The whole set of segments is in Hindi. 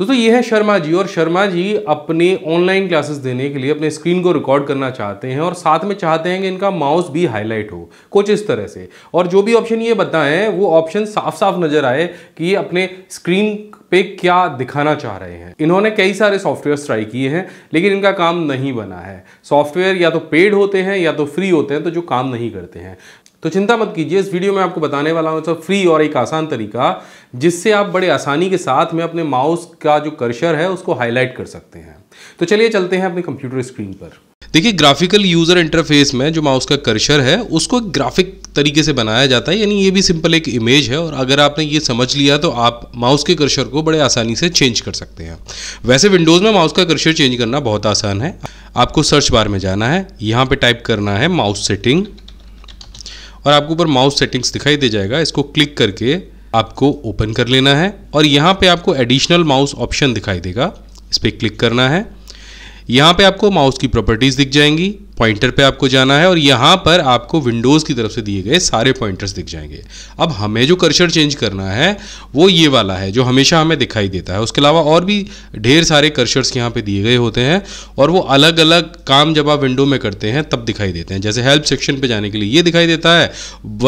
दोस्तों ये है शर्मा जी और शर्मा जी अपने ऑनलाइन क्लासेस देने के लिए अपने स्क्रीन को रिकॉर्ड करना चाहते हैं और साथ में चाहते हैं कि इनका माउस भी हाईलाइट हो कुछ इस तरह से और जो भी ऑप्शन ये बताएं वो ऑप्शन साफ साफ नज़र आए कि ये अपने स्क्रीन पे क्या दिखाना चाह रहे हैं इन्होंने कई सारे सॉफ्टवेयर ट्राई किए हैं लेकिन इनका काम नहीं बना है सॉफ्टवेयर या तो पेड होते हैं या तो फ्री होते हैं तो जो काम नहीं करते हैं तो चिंता मत कीजिए इस वीडियो में आपको बताने वाला हूँ सब फ्री और एक आसान तरीका जिससे आप बड़े आसानी के साथ में अपने माउस का जो कर्शर है उसको हाईलाइट कर सकते हैं तो चलिए चलते हैं अपने कंप्यूटर स्क्रीन पर देखिए ग्राफिकल यूज़र इंटरफेस में जो माउस का कर्शर है उसको ग्राफिक तरीके से बनाया जाता है यानी ये भी सिंपल एक इमेज है और अगर आपने ये समझ लिया तो आप माउस के कर्शर को बड़े आसानी से चेंज कर सकते हैं वैसे विंडोज़ में माउस का कर्शर चेंज करना बहुत आसान है आपको सर्च बार में जाना है यहाँ पे टाइप करना है माउस सेटिंग और आपको ऊपर माउस सेटिंग्स दिखाई दे जाएगा इसको क्लिक करके आपको ओपन कर लेना है और यहाँ पे आपको एडिशनल माउस ऑप्शन दिखाई देगा इस पर क्लिक करना है यहाँ पे आपको माउस की प्रॉपर्टीज़ दिख जाएंगी पॉइंटर पे आपको जाना है और यहाँ पर आपको विंडोज़ की तरफ से दिए गए सारे पॉइंटर्स दिख जाएंगे अब हमें जो कर्सर चेंज करना है वो ये वाला है जो हमेशा हमें दिखाई देता है उसके अलावा और भी ढेर सारे कर्सर्स यहाँ पे दिए गए होते हैं और वो अलग अलग काम जब आप विंडो में करते हैं तब दिखाई देते हैं जैसे हेल्प सेक्शन पर जाने के लिए ये दिखाई देता है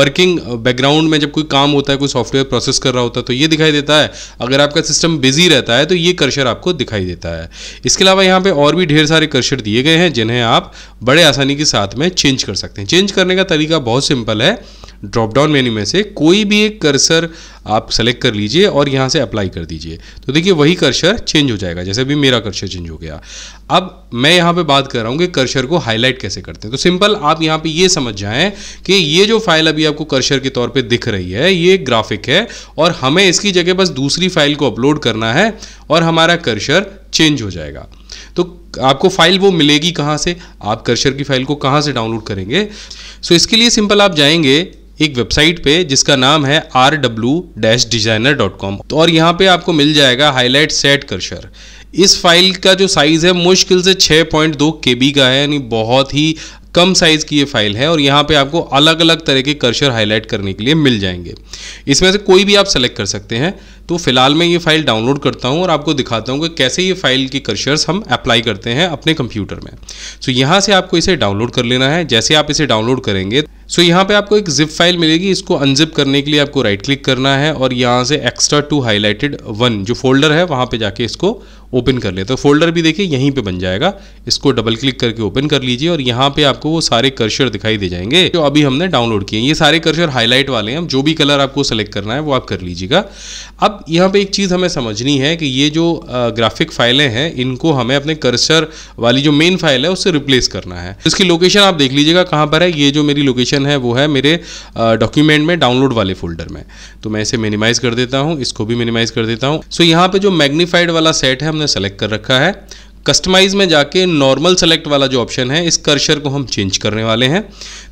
वर्किंग बैकग्राउंड में जब कोई काम होता है कोई सॉफ्टवेयर प्रोसेस कर रहा होता है तो ये दिखाई देता है अगर आपका सिस्टम बिजी रहता है तो ये कर्सर आपको दिखाई देता है इसके अलावा यहाँ पर और भी ढेर सारे कर्सर दिए गए हैं जिन्हें आप बड़े बड़े आसानी के साथ में चेंज कर सकते हैं चेंज करने का तरीका बहुत सिंपल है ड्रॉप डाउन मेन्यू में से कोई भी एक कर्सर आप सेलेक्ट कर लीजिए और यहाँ से अप्लाई कर दीजिए तो देखिए वही कर्सर चेंज हो जाएगा जैसे अभी मेरा कर्सर चेंज हो गया अब मैं यहाँ पे बात कर रहा हूँ कि कर्सर को हाईलाइट कैसे करते हैं तो सिंपल आप यहाँ पे ये समझ जाएं कि ये जो फाइल अभी आपको कर्सर के तौर पे दिख रही है ये ग्राफिक है और हमें इसकी जगह बस दूसरी फाइल को अपलोड करना है और हमारा कर्सर चेंज हो जाएगा तो आपको फाइल वो मिलेगी कहाँ से आप कर्शर की फाइल को कहाँ से डाउनलोड करेंगे सो इसके लिए सिंपल आप जाएंगे एक वेबसाइट पे जिसका नाम है R W dash designer dot com तो और यहाँ पे आपको मिल जाएगा हाईलाइट सेट कर्शर इस फाइल का जो साइज़ है मुश्किल से 6.2 पॉइंट का है यानी बहुत ही कम साइज़ की ये फाइल है और यहाँ पे आपको अलग अलग तरह के कर्शर हाईलाइट करने के लिए मिल जाएंगे इसमें से कोई भी आप सेलेक्ट कर सकते हैं तो फिलहाल मैं ये फाइल डाउनलोड करता हूँ और आपको दिखाता हूँ कि कैसे ये फाइल के कर्शर्स हम अप्लाई करते हैं अपने कंप्यूटर में सो यहाँ से आपको इसे डाउनलोड कर लेना है जैसे आप इसे डाउनलोड करेंगे सो यहाँ पर आपको एक जिप फाइल मिलेगी इसको अनजिप करने के लिए आपको राइट क्लिक करना है और यहाँ से एक्स्ट्रा टू हाईलाइटेड वन जो फोल्डर है वहाँ पे जाके इसको ओपन कर लेते हैं तो फोल्डर भी देखिए यहीं पे बन जाएगा इसको डबल क्लिक करके ओपन कर लीजिए और यहाँ पे आपको वो सारे कर्शर दिखाई दे जाएंगे जो अभी हमने डाउनलोड किए ये सारे कर्शर हाईलाइट वाले हैं जो भी कलर आपको सेलेक्ट करना है वो आप कर लीजिएगा अब यहाँ पे एक चीज़ हमें समझनी है कि ये जो ग्राफिक फाइलें हैं इनको हमें अपने कर्सर वाली जो मेन फाइल है उससे रिप्लेस करना है इसकी लोकेशन आप देख लीजिएगा कहाँ पर है ये जो मेरी लोकेशन है वो है मेरे डॉक्यूमेंट में डाउनलोड वाले फोल्डर में तो मैं इसे मिनिमाइज़ कर देता हूँ इसको भी मिनिमाइज़ कर देता हूँ सो यहाँ पर जो मैग्नीफाइड वाला सेट है हमने सेलेक्ट कर रखा है कस्टमाइज में जाके नॉर्मल सेलेक्ट वाला जो ऑप्शन है इस कर्शर को हम चेंज करने वाले हैं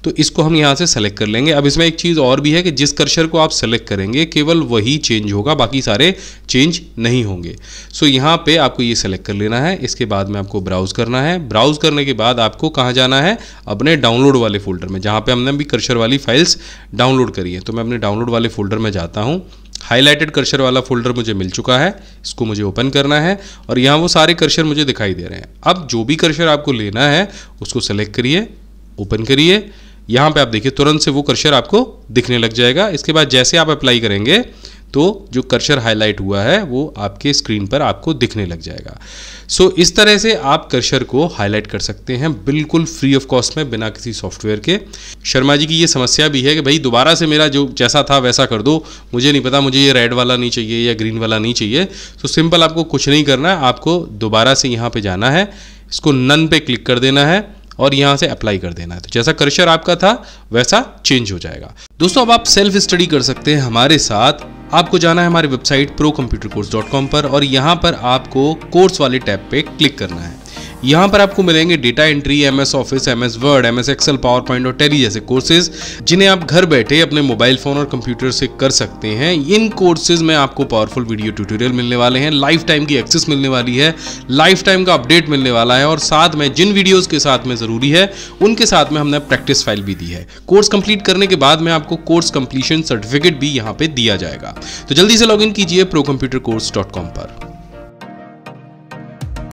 तो इसको हम यहाँ से सेलेक्ट कर लेंगे अब इसमें एक चीज़ और भी है कि जिस कर्शर को आप सेलेक्ट करेंगे केवल वही चेंज होगा बाकी सारे चेंज नहीं होंगे सो so, यहाँ पे आपको ये सेलेक्ट कर लेना है इसके बाद में आपको ब्राउज़ करना है ब्राउज़ करने के बाद आपको कहाँ जाना है अपने डाउनलोड वाले फोल्डर में जहाँ पर हमने भी कर्शर वाली फाइल्स डाउनलोड करी है तो मैं अपने डाउनलोड वाले फोल्डर में जाता हूँ हाईलाइटेड कर्शर वाला फोल्डर मुझे मिल चुका है इसको मुझे ओपन करना है और यहाँ वो सारे कर्शर मुझे दिखाई दे रहे हैं अब जो भी कर्शर आपको लेना है उसको सेलेक्ट करिए ओपन करिए यहाँ पे आप देखिए तुरंत से वो कर्शर आपको दिखने लग जाएगा इसके बाद जैसे आप अप्लाई करेंगे तो जो कर्शर हाईलाइट हुआ है वो आपके स्क्रीन पर आपको दिखने लग जाएगा सो so, इस तरह से आप कर्शर को हाईलाइट कर सकते हैं बिल्कुल फ्री ऑफ कॉस्ट में बिना किसी सॉफ्टवेयर के शर्मा जी की ये समस्या भी है कि भाई दोबारा से मेरा जो जैसा था वैसा कर दो मुझे नहीं पता मुझे ये रेड वाला नहीं चाहिए या ग्रीन वाला नहीं चाहिए तो so, सिंपल आपको कुछ नहीं करना है आपको दोबारा से यहाँ पर जाना है इसको नन पे क्लिक कर देना है और यहाँ से अप्लाई कर देना है तो जैसा कर्शर आपका था वैसा चेंज हो जाएगा दोस्तों अब आप सेल्फ स्टडी कर सकते हैं हमारे साथ आपको जाना है हमारी वेबसाइट कॉम पर और यहाँ पर आपको कोर्स वाले टैब पे क्लिक करना है यहाँ पर आपको मिलेंगे data entry M S Office M S Word M S Excel PowerPoint और टेली जैसे कोर्सेज जिन्हें आप घर बैठे अपने मोबाइल फोन और कंप्यूटर से कर सकते हैं इन कोर्सेज में आपको पावरफुल वीडियो ट्यूटोरियल मिलने वाले हैं लाइफ टाइम की एक्सेस मिलने वाली है लाइफ टाइम का अपडेट मिलने वाला है और साथ में जिन वीडियोज के साथ में जरूरी है उनके साथ में हमने प्रैक्टिस फाइल भी दी है कोर्स कंप्लीट करने के बाद में आपको कोर्स कंप्लीशन सर्टिफिकेट भी यहाँ पे दिया जाएगा तो जल्दी से लॉग इन कीजिए pro computer course dot com पर